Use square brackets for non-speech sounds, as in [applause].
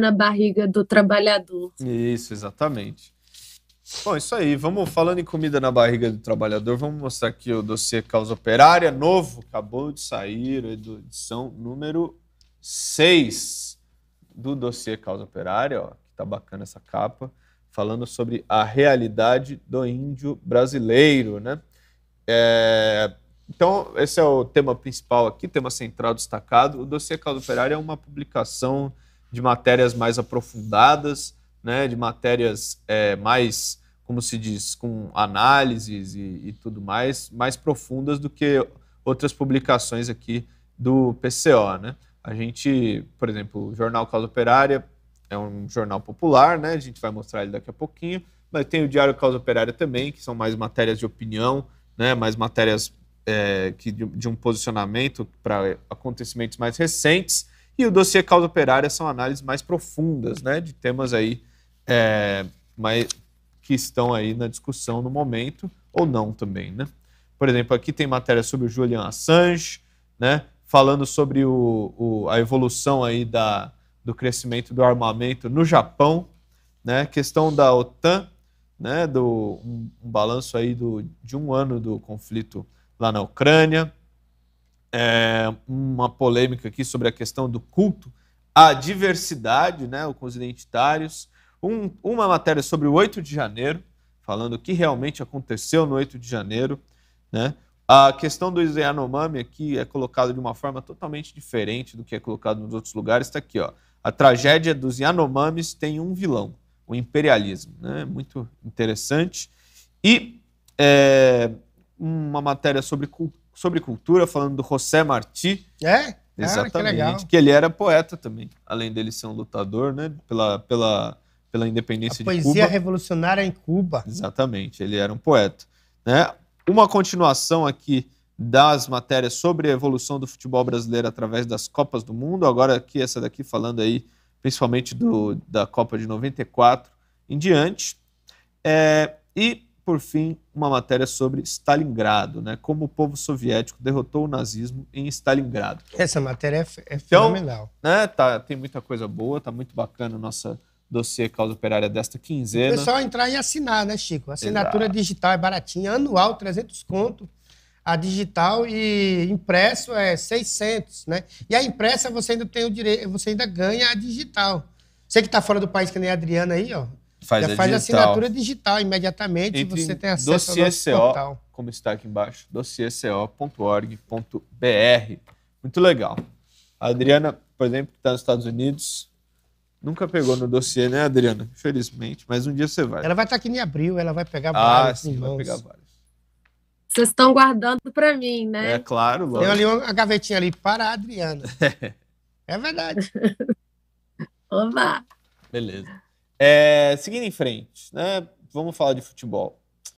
na barriga do trabalhador. Isso, exatamente. Bom, isso aí. Vamos falando em comida na barriga do trabalhador, vamos mostrar aqui o dossiê Causa Operária, novo, acabou de sair, edição número 6 do dossiê Causa Operária, ó, tá bacana essa capa, falando sobre a realidade do índio brasileiro, né? É, então, esse é o tema principal aqui, tema central destacado. O dossiê Causa Operária é uma publicação de matérias mais aprofundadas, né, de matérias é, mais, como se diz, com análises e, e, tudo mais, mais profundas do que outras publicações aqui do PCO. Né? A gente, por exemplo, o jornal Causa Operária é um jornal popular, né? a gente vai mostrar ele daqui a pouquinho, mas tem o Diário Causa Operária também, que são mais matérias de opinião, né? mais matérias é, que de, de um posicionamento para acontecimentos mais recentes. E o dossiê causa operária são análises mais profundas, né, de temas aí é, mais, que estão aí na discussão no momento, ou não também, né? Por exemplo, aqui tem matéria sobre o Julian Assange, né, falando sobre o, o, a evolução aí da, do crescimento do armamento no Japão, né, questão da OTAN, né, do, um, um balanço aí do, de um ano do conflito lá na Ucrânia, é, uma polêmica aqui sobre a questão do culto à diversidade, né, com os identitários. Um, uma matéria sobre o 8 de janeiro, falando o que realmente aconteceu no 8 de janeiro. Né? A questão do Yanomami aqui é colocada de uma forma totalmente diferente do que é colocado nos outros lugares. Está aqui, ó. A tragédia dos Yanomamis tem um vilão, o imperialismo. Né? Muito interessante. E é, uma matéria sobre, sobre cultura, falando do José Martí. É? Exatamente. Cara, que, que, ele era poeta também, além dele ser um lutador, né? Pela, pela, pela independência A de Cuba. Poesia revolucionária em Cuba. Exatamente, ele era um poeta. Né? Uma continuação aqui das matérias sobre a evolução do futebol brasileiro através das Copas do Mundo. Agora aqui, essa daqui falando aí, principalmente do, da Copa de 94 em diante. É, e por fim, uma matéria sobre Stalingrado, né? Como o povo soviético derrotou o nazismo em Stalingrado. Essa matéria é, é então, fenomenal. Então, né, tá, tem muita coisa boa, tá muito bacana a nossa dossiê causa operária desta quinzena. É só entrar e assinar, né, Chico? Assinatura Exato. digital é baratinha, anual 300 conto. A digital e impresso é 600, né? E a impressa você ainda tem o direito, você ainda ganha a digital. Você que tá fora do país, que nem a Adriana aí, ó, faz, Já é faz a assinatura digital imediatamente Entre você tem acesso ao nosso CO, portal. Como está aqui embaixo, dossieco.org.br. Muito legal. A Adriana, por exemplo, que está nos Estados Unidos, Nunca pegou no dossiê, né, Adriana? Infelizmente, mas um dia você vai. Ela vai estar tá aqui em abril, ela vai pegar ah, vários. Ah, sim, vai pegar vários. Vocês estão guardando para mim, né? É claro, lógico. Tem ali uma gavetinha ali para a Adriana. [laughs] é verdade. [laughs] Oba! Beleza. É, seguindo em frente, né? Vamos falar de futebol.